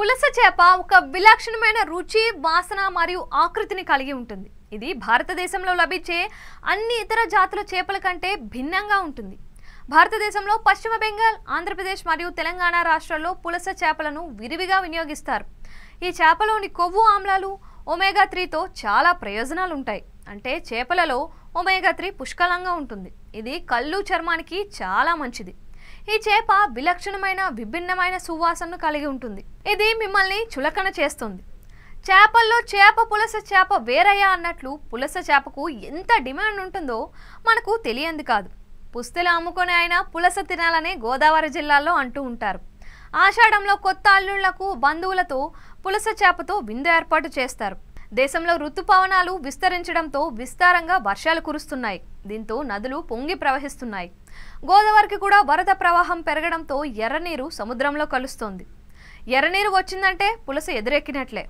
పులస చేప ఒక విలక్షణమైన రుచి వాసన మరియు ఆకృతిని కలిగి ఉంటుంది ఇది భారతదేశంలో లభించే అన్ని ఇతర జాతుల చేపల కంటే భిన్నంగా ఉంటుంది భారతదేశంలో పశ్చిమ బెంగాల్ ఆంధ్రప్రదేశ్ మరియు తెలంగాణ రాష్ట్రాల్లో పులస చేపలను విరివిగా వినియోగిస్తారు ఈ చేపలోని కొవ్వు ఆమ్లాలు ఒమేగా త్రీతో చాలా ప్రయోజనాలు ఉంటాయి అంటే చేపలలో ఒమేగా త్రీ పుష్కలంగా ఉంటుంది ఇది కళ్ళు చర్మానికి చాలా మంచిది ఈ చేప విలక్షణమైన విభిన్నమైన సువాసనను కలిగి ఉంటుంది ఇది మిమ్మల్ని చులకన చేస్తుంది చేపల్లో చేప పులస చేప వేరయ్యా అన్నట్లు పులస చేపకు ఎంత డిమాండ్ ఉంటుందో మనకు తెలియంది కాదు పుస్తెలు అమ్ముకొని ఆయన పులస తినాలని గోదావరి జిల్లాలో అంటూ ఉంటారు ఆషాఢంలో కొత్త అల్లుళ్లకు బంధువులతో పులస చేపతో విందు ఏర్పాటు చేస్తారు దేశంలో ఋతుపవనాలు విస్తరించడంతో విస్తారంగా వర్షాలు కురుస్తున్నాయి దీంతో నదులు పొంగి ప్రవహిస్తున్నాయి గోదావరికి కూడా వరద ప్రవాహం పెరగడంతో ఎర్రనీరు సముద్రంలో కలుస్తోంది ఎర్రనీరు వచ్చిందంటే పులస ఎదురెక్కినట్లే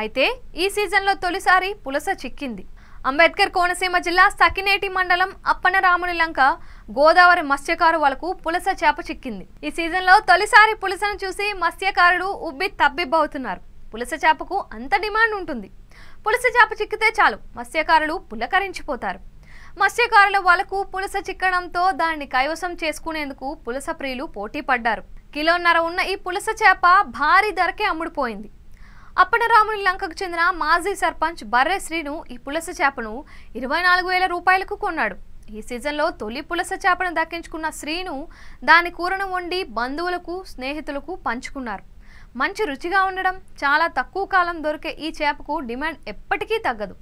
అయితే ఈ సీజన్లో తొలిసారి పులస చిక్కింది అంబేద్కర్ కోనసీమ జిల్లా సకినేటి మండలం అప్పనరాముని లంక గోదావరి మత్స్యకారు వాళ్లకు పులస చేప చిక్కింది ఈ సీజన్లో తొలిసారి పులసను చూసి మత్స్యకారులు ఉబ్బి తబ్బిబ్బవుతున్నారు పులస చేపకు అంత డిమాండ్ ఉంటుంది పులస చేప చిక్కితే చాలు మత్స్యకారులు పులకరించిపోతారు మత్స్యకారుల వాళ్లకు పులస చిక్కడంతో దాన్ని కైవసం చేసుకునేందుకు పులస ప్రియులు పోటీ పడ్డారు కిలోన్నర ఉన్న ఈ పులస చేప భారీ ధరకే అమ్ముడుపోయింది అప్పనరాముని లంకకు చెందిన మాజీ సర్పంచ్ బర్రె శ్రీను ఈ పులస చేపను ఇరవై నాలుగు వేల రూపాయలకు కొన్నాడు ఈ సీజన్లో తొలి పులస చేపను దక్కించుకున్న శ్రీను దాని కూరను వండి బంధువులకు స్నేహితులకు పంచుకున్నారు మంచి రుచిగా ఉండడం చాలా తక్కువ కాలం దొరికే ఈ చేపకు డిమాండ్ ఎప్పటికీ తగ్గదు